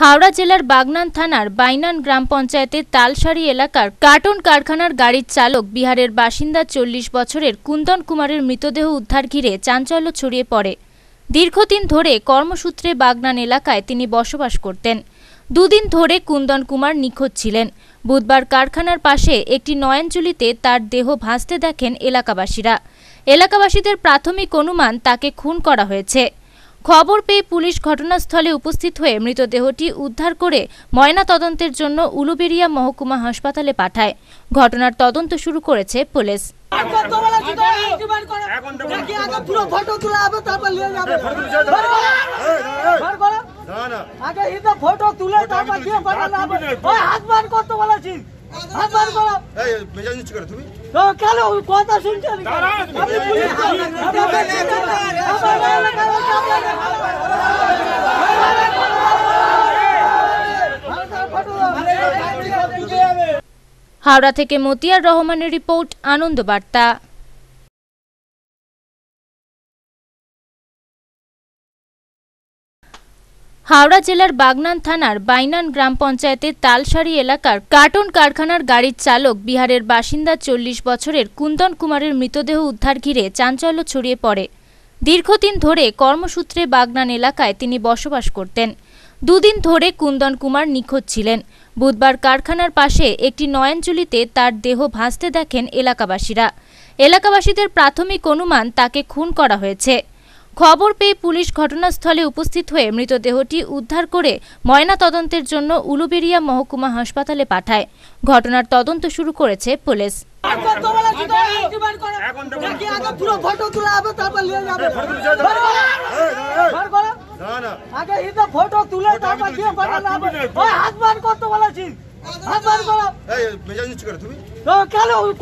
হাওড়া জেলার বাগনান থানার বাইনান গ্রাম পঞ্চায়েতের তালসারি এলাকার কার্টন কারখানার গাড়ির চালক বিহারের বাসিন্দা চল্লিশ বছরের কুন্দন কুমারের মৃতদেহ উদ্ধার ঘিরে চাঞ্চল্য ছড়িয়ে পড়ে দীর্ঘদিন ধরে কর্মসূত্রে বাগনান এলাকায় তিনি বসবাস করতেন দুদিন ধরে কুন্দন কুমার নিখোঁজ ছিলেন বুধবার কারখানার পাশে একটি নয়নচুলিতে তার দেহ ভাসতে দেখেন এলাকাবাসীরা এলাকাবাসীদের প্রাথমিক অনুমান তাকে খুন করা হয়েছে খবর পেয়ে পুলিশ ঘটনাস্থলে উপস্থিত হয়ে মৃতদেহটি উদ্ধার করে ময়না তদন্তের জন্য উলুবেরিয়া মহকুমা হাসপাতালে পাঠায় ঘটনার তদন্ত শুরু করেছে পুলিশ আগে ফটো তুলে তারপর দিয়ে পাঠানো হবে হাত বান করতে বলেছি হাওড়া থেকে মতিয়ার রহমানের রিপোর্ট আনন্দ বার্তা হাওড়া জেলার বাগনান থানার বাইনান গ্রাম পঞ্চায়েতের তালসারি এলাকার কার্টন কারখানার গাড়ির চালক বিহারের বাসিন্দা চল্লিশ বছরের কুন্দন কুমারের মৃতদেহ উদ্ধার ঘিরে চাঞ্চল্য ছড়িয়ে পড়ে দীর্ঘদিন ধরে কর্মসূত্রে বাগনান এলাকায় তিনি বসবাস করতেন দুদিন ধরে কুন্দন কুমার নিখোঁজ ছিলেন বুধবার কারখানার পাশে একটি নয়নচুলিতে তার দেহ ভাসতে দেখেন এলাকাবাসীরা এলাকাবাসীদের প্রাথমিক অনুমান তাকে খুন করা হয়েছে খবর পেয়ে পুলিশ ঘটনাস্থলে উপস্থিত হয়ে মৃতদেহটি উদ্ধার করে ময়না তদন্তের জন্য উলুবেড়িয়া মহকুমা হাসপাতালে পাঠায় ঘটনার তদন্ত শুরু করেছে পুলিশ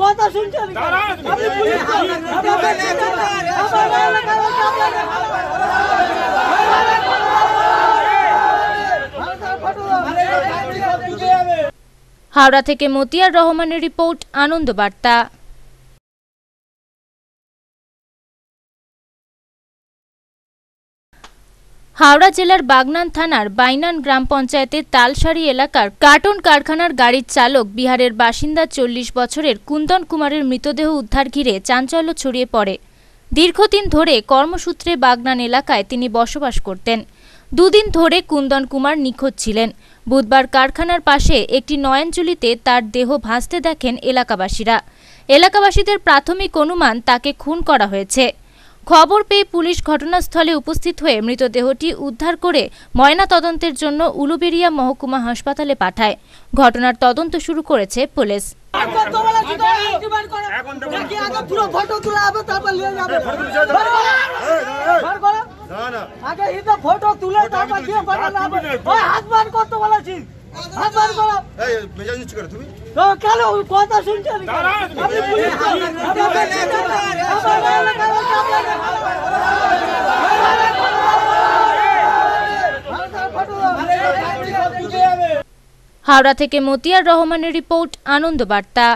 কথা শুনছেন হাওড়া থেকে মতিয়ার রহমানের রিপোর্ট আনন্দ বার্তা হাওড়া জেলার বাগনান থানার বাইনান গ্রাম পঞ্চায়েতের তালসারি এলাকার কার্টন কারখানার গাড়ির চালক বিহারের বাসিন্দা চল্লিশ বছরের কুন্দন কুমারের মৃতদেহ উদ্ধার ঘিরে চাঞ্চল্য ছড়িয়ে পড়ে দীর্ঘদিন ধরে কর্মসূত্রে বাগনান এলাকায় তিনি বসবাস করতেন দুদিন ধরে কুন্দন কুমার নিখোঁজ ছিলেন বুধবার কারখানার পাশে একটি নয়নচুলিতে তার দেহ ভাসতে দেখেন এলাকাবাসীরা এলাকাবাসীদের প্রাথমিক অনুমান তাকে খুন করা হয়েছে খবর পেয়ে পুলিশ ঘটনাস্থলে উপস্থিত হয়ে মৃতদেহটি উদ্ধার করে ময়না তদন্তের জন্য উলুবেড়িয়া মহকুমা হাসপাতালে পাঠায় ঘটনার তদন্ত শুরু করেছে পুলিশ হাওড়া থেকে মতিয়ার রহমানের রিপোর্ট আনন্দ বার্তা